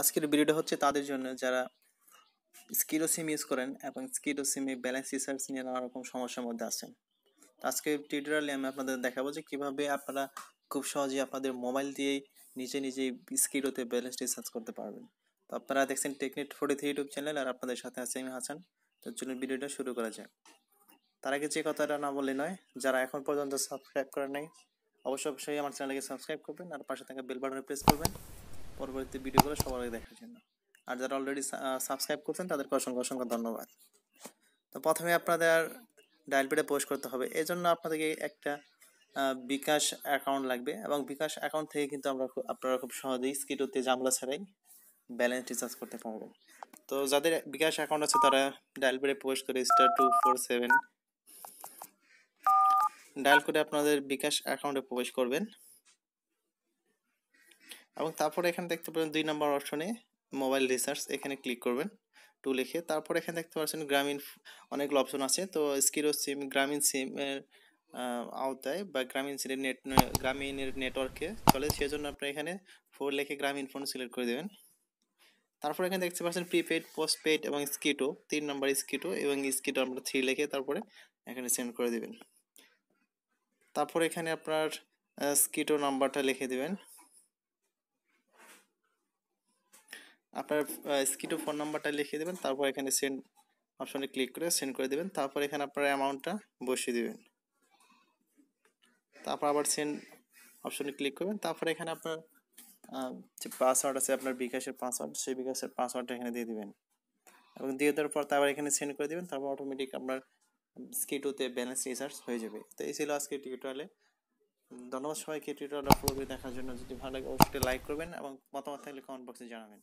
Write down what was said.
আজকের ভিডিওটা হচ্ছে তাদের জন্য যারা সিম ইউজ করেন এবং সিমে ব্যালেন্স রিসার্চ নিয়ে নানা রকম সমস্যার মধ্যে আছেন তো আজকের টিউটোরিয়ালে আমি আপনাদের দেখাবো যে কীভাবে আপনারা খুব সহজে আপনাদের মোবাইল দিয়েই নিজে নিজেই স্কিডোতে ব্যালেন্স রিসার্চ করতে পারবেন তো আপনারা দেখছেন technique forty three YouTube channel আর আপনাদের সাথে আছে আমি হাসান তো চলুন ভিডিওটা শুরু করা যায় তার আগে যে কথাটা না বলে নয় যারা এখন পর্যন্ত সাবস্ক্রাইব করেন নাই অবশ্যই অবশ্যই আমার চ্যানেলকে সাবস্ক্রাইব করবেন আর পাশে থাকা বেল বাটনে প্রেস করবেন পরবর্তী ভিডিওগুলো সবার আগে দেখার জন্য আর যারা অলরেডি সাবস্ক্রাইব করছেন তাদেরকে অসংখ্য অসংখ্য ধন্যবাদ তো প্রথমে আপনাদের ডায়াল পেডে পোস্ট করতে হবে এজন্য আপনাদেরকে একটা বিকাশ অ্যাকাউন্ট লাগবে এবং বিকাশ অ্যাকাউন্ট থেকে কিন্তু আমরা আপনারা খুব সহজেই স্কিটোতে জামলা ছাড়াই ব্যালেন্স রিচার্জ করতে পারবো তো যাদের বিকাশ অ্যাকাউন্ট আছে তারা ডায়াল পোস্ট করে star two four seven dial করে আপনাদের বিকাশ অ্যাকাউন্টে প্রবেশ করবেন এবং তারপরে এখানে দেখতে পারেন দুই নম্বর অপশনে মোবাইল রিসার্চ এখানে ক্লিক করবেন টু লিখে তারপর এখানে দেখতে পাচ্ছেন গ্রামীণ অনেকগুলো অপশন আছে তো স্কিরো সিম গ্রামীণ সিমের আওতায় বা গ্রামীণ সিমের নেট গ্রামীণের নেটওয়ার্কে চলে সেজন্য আপনি এখানে ফোর লেখে গ্রামীণ ফোন সিলেক্ট করে দেবেন তারপর এখানে দেখতে পাচ্ছেন প্রিপেড পোস্টপেড এবং স্কিটো তিন নম্বর স্কিটো এবং স্কিটো আপনার থ্রি লেখে তারপরে এখানে সেন্ড করে দেবেন তারপর এখানে আপনার স্কিটো নাম্বারটা লিখে দেবেন আপনার স্কিটো ফোন নাম্বারটা লিখে দেবেন তারপর এখানে সেন্ড অপশনে ক্লিক করে সেন্ড করে দেবেন তারপর এখানে আপনার অ্যামাউন্টটা বসিয়ে দেবেন তারপর আবার সেন্ড অপশনে ক্লিক করবেন তারপর এখানে আপনার যে পাসওয়ার্ড আছে আপনার বিকাশের পাসওয়ার্ড সেই বিকাশের পাসওয়ার্ডটা এখানে দিয়ে দিবেন এবং দিয়ে দেওয়ার পর তারপর এখানে সেন্ড করে দেবেন তারপর অটোমেটিক আপনার স্কিটোতে ব্যালেন্স রিচার্জ হয়ে যাবে তো এই ছিল আজকে টিউটোরিয়ালে ধন্যবাদ সবাইকে টিউটোরিয়ালটা পুরোপুরি দেখার জন্য যদি ভালো লাগে অবশ্যই লাইক করবেন এবং মতামত থাকলে কমেন্ট বক্সে জানাবেন